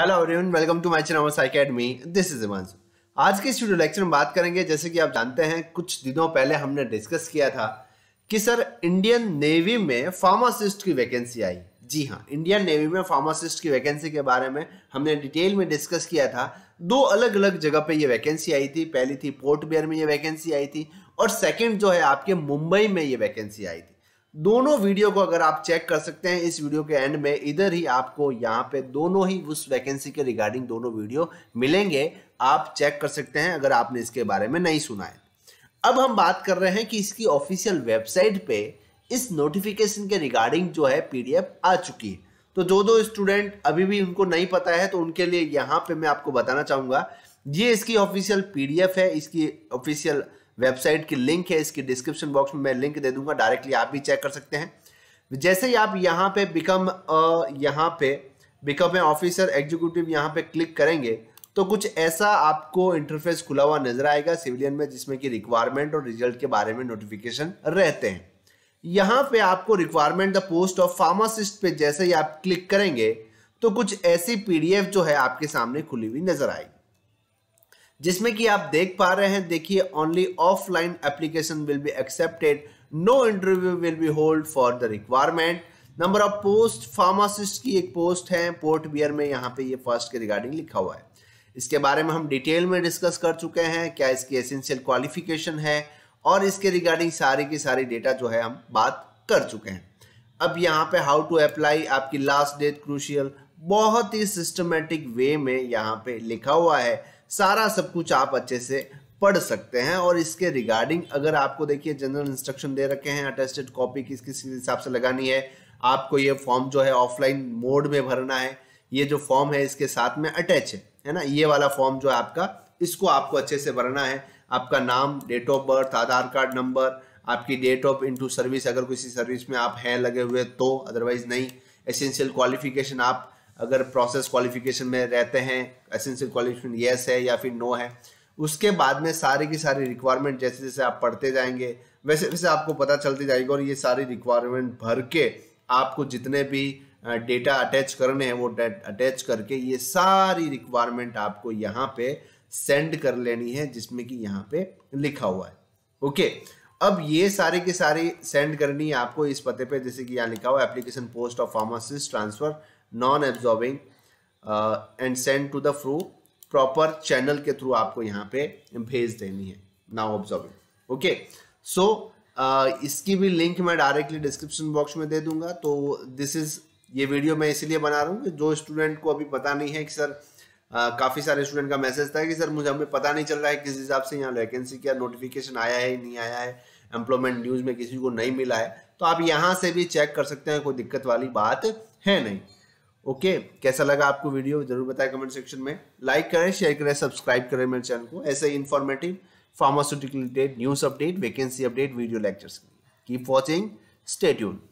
hello everyone welcome to my channel academy this is Himanshu आज के studio lecture में बात करेंगे जैसे कि आप जानते हैं कुछ दिनों पहले हमने डिस्कस किया था कि सर इंडियन नेवी में फार्मासिस्ट की वैकेंसी आई जी हाँ इंडियन नेवी में फार्मासिस्ट की वैकेंसी के बारे में हमने डिटेल में डिस्कस किया था दो अलग अलग जगह पे ये वैकेंसी आई थी पहली थी पोर्ट बियर में ये वैकेंसी आई थी और सेकंड जो है आपके मुंबई में ये वैकेंसी आई थी दोनों वीडियो को अगर आप चेक कर सकते हैं इस वीडियो के एंड में इधर ही आपको यहाँ पे दोनों ही उस वैकेंसी के रिगार्डिंग दोनों वीडियो मिलेंगे आप चेक कर सकते हैं अगर आपने इसके बारे में नहीं सुना है अब हम बात कर रहे हैं कि इसकी ऑफिशियल वेबसाइट पे इस नोटिफिकेशन के रिगार्डिंग जो है पीडीएफ आ चुकी है तो जो दो स्टूडेंट अभी भी उनको नहीं पता है तो उनके लिए यहाँ पर मैं आपको बताना चाहूँगा ये इसकी ऑफिशियल पी है इसकी ऑफिशियल वेबसाइट की लिंक है इसकी डिस्क्रिप्शन बॉक्स में मैं लिंक दे दूंगा डायरेक्टली आप भी चेक कर सकते हैं जैसे ही आप यहाँ पे बिकम यहाँ पे बिकम ए ऑफिसर एग्जीक्यूटिव यहाँ पे क्लिक करेंगे तो कुछ ऐसा आपको इंटरफेस खुला हुआ नजर आएगा सिविलियन में जिसमें कि रिक्वायरमेंट और रिजल्ट के बारे में नोटिफिकेशन रहते हैं यहाँ पे आपको requirement the post of pharmacist पे जैसे ही आप क्लिक करेंगे तो कुछ ऐसी पीडीएफ जो है आपके सामने खुली हुई नजर आएगी जिसमें कि आप देख पा रहे हैं देखिए only offline application will be accepted no interview will be held for the requirement number of post pharmacist की एक पोस्ट है पोर्ट बियर में यहाँ पे ये फर्स्ट के रिगार्डिंग लिखा हुआ है इसके बारे में हम डिटेल में डिस्कस कर चुके हैं क्या इसकी एसेंशियल क्वालिफिकेशन है और इसके रिगार्डिंग सारी की सारी डेटा जो है हम बात कर चुके हैं अब यहाँ पे हाउ टू अप्लाई आपकी लास्ट डेट क्रूशियल बहुत ही सिस्टमेटिक वे में यहाँ पे लिखा हुआ है सारा सब कुछ आप अच्छे से पढ़ सकते हैं और इसके रिगार्डिंग अगर आपको देखिए जनरल इंस्ट्रक्शन दे रखे हैं अटेस्टेड कॉपी किस किस हिसाब से लगानी है आपको ये फॉर्म जो है ऑफलाइन मोड में भरना है ये जो फॉर्म है इसके साथ में अटैच है है ना ये वाला फॉर्म जो है आपका इसको आपको अच्छे से भरना है आपका नाम date of birth Aadhaar card number आपकी डेट ऑफ इंटू सर्विस अगर किसी सर्विस में आप हैं लगे हुए तो अदरवाइज नहीं एसेंशियल क्वालिफिकेशन आप अगर प्रोसेस क्वालिफिकेशन में रहते हैं एसेंशियल क्वालिफिकेशन येस है या फिर नो है उसके बाद में सारी की सारी रिक्वायरमेंट जैसे जैसे आप पढ़ते जाएंगे वैसे वैसे आपको पता चलती जाएगी और ये सारी रिक्वायरमेंट भर के आपको जितने भी डेटा अटैच करने हैं वो अटैच करके ये सारी रिक्वायरमेंट आपको यहाँ पे सेंड कर लेनी है जिसमें कि यहाँ पे लिखा हुआ है ओके अब ये सारे के सारे सेंड करनी है आपको इस पते पे जैसे कि यहाँ लिखा हुआ application post of pharmacist transfer non absorbing and send to the through proper channel के थ्रू आपको यहाँ पे भेज देनी है नाउ ऑब्जॉर्बिंग ओके सो इसकी भी लिंक मैं डायरेक्टली डिस्क्रिप्शन बॉक्स में दे दूंगा तो दिस इज ये वीडियो मैं इसलिए बना रहा हूँ कि जो स्टूडेंट को अभी पता नहीं है कि सर हाँ, काफ़ी सारे स्टूडेंट का मैसेज था कि सर मुझे हमें पता नहीं चल रहा है किस हिसाब से यहाँ वैकेंसी क्या नोटिफिकेशन आया है नहीं आया है एम्प्लॉयमेंट न्यूज़ में किसी को नहीं मिला है तो आप यहाँ से भी चेक कर सकते हैं कोई दिक्कत वाली बात है नहीं ओके कैसा लगा आपको वीडियो जरूर बताए कमेंट सेक्शन में लाइक करें शेयर करें सब्सक्राइब करें मेरे चैनल को ऐसे ही informative pharmaceutical related news update vacancy update video lectures keep watching stay tuned